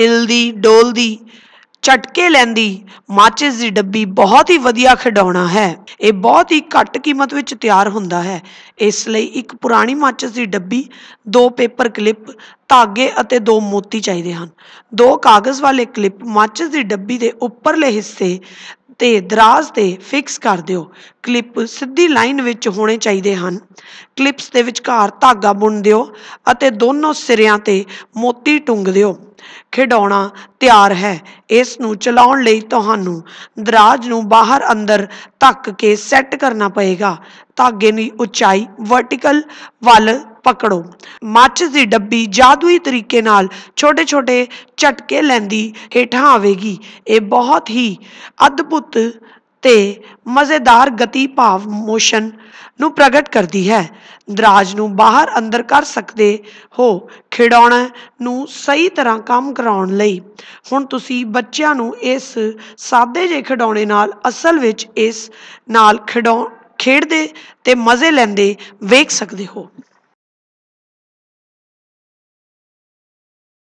ਹਿਲਦੀ ਡੋਲਦੀ ਝਟਕੇ ਲੈਂਦੀ ਮਾਚਿਸ ਦੀ ਡੱਬੀ ਬਹੁਤ ਹੀ ਵਧੀਆ ਖਡਾਉਣਾ ਹੈ ਇਹ ਬਹੁਤ ਹੀ ਘੱਟ ਕੀਮਤ ਵਿੱਚ ਤਿਆਰ ਹੁੰਦਾ ਹੈ ਇਸ ਲਈ ਇੱਕ ਪੁਰਾਣੀ ਮਾਚਿਸ ਦੀ ਡੱਬੀ ਦੋ ਪੇਪਰ ਕਲਿੱਪ ਧਾਗੇ ਅਤੇ ਦੋ ਮੋਤੀ ਚਾਹੀਦੇ ਹਨ ਦੋ ਕਾਗਜ਼ ਵਾਲੇ ਕਲਿੱਪ ਮਾਚਿਸ ਦੀ ਡੱਬੀ ਦੇ ਉੱਪਰਲੇ ਹਿੱਸੇ ਤੇ ਦਰਾਜ਼ 'ਤੇ ਫਿਕਸ ਕਰ ਦਿਓ ਕਲਿੱਪ ਸਿੱਧੀ ਲਾਈਨ ਵਿੱਚ ਹੋਣੇ ਚਾਹੀਦੇ ਹਨ ਕਲਿੱਪਸ ਦੇ ਵਿਚਕਾਰ ਧਾਗਾ ਬੁਣ ਦਿਓ ਅਤੇ ਦੋਨੋਂ ਸਿਰਿਆਂ 'ਤੇ ਮੋਤੀ ਟੁੰਗ ਦਿਓ ਖਿਡੌਣਾ ਤਿਆਰ ਹੈ ਇਸ ਨੂੰ ਚਲਾਉਣ ਲਈ ਤੁਹਾਨੂੰ ਦਰਾਜ਼ ਨੂੰ ਬਾਹਰ ਅੰਦਰ ਧੱਕ ਕੇ ਸੈੱਟ ਕਰਨਾ ਪਏਗਾ ਧਾਗੇ ਦੀ ਉਚਾਈ ਵਰਟੀਕਲ ਵੱਲ ਪਕੜੋ ਮਾਚਿਸ ਦੀ ਡੱਬੀ ਜਾਦੂਈ ਤਰੀਕੇ ਨਾਲ ਛੋਟੇ-ਛੋਟੇ ਝਟਕੇ ਲੈਂਦੀ ਹੇਠਾਂ ਆਵੇਗੀ ਇਹ ਬਹੁਤ ਹੀ ਅਦਭੁਤ ਤੇ ਮਜ਼ੇਦਾਰ ਗਤੀ ਭਾਵ ਮੋਸ਼ਨ ਨੂੰ ਪ੍ਰਗਟ ਕਰਦੀ ਹੈ ਦਰਾਜ ਨੂੰ ਬਾਹਰ ਅੰਦਰ ਕਰ ਸਕਦੇ ਹੋ ਖਿਡੌਣਾ ਨੂੰ ਸਹੀ ਤਰ੍ਹਾਂ ਕੰਮ ਕਰਾਉਣ ਲਈ ਹੁਣ ਤੁਸੀਂ ਬੱਚਿਆਂ ਨੂੰ ਇਸ ਸਾਦੇ ਜਿਹੇ ਖਿਡੌਣੇ ਨਾਲ ਅਸਲ ਵਿੱਚ ਇਸ ਨਾਲ ਖਿਡੌ ਖੇਡਦੇ ਤੇ ਮਜ਼ੇ ਲੈਂਦੇ ਵੇਖ ਸਕਦੇ ਹੋ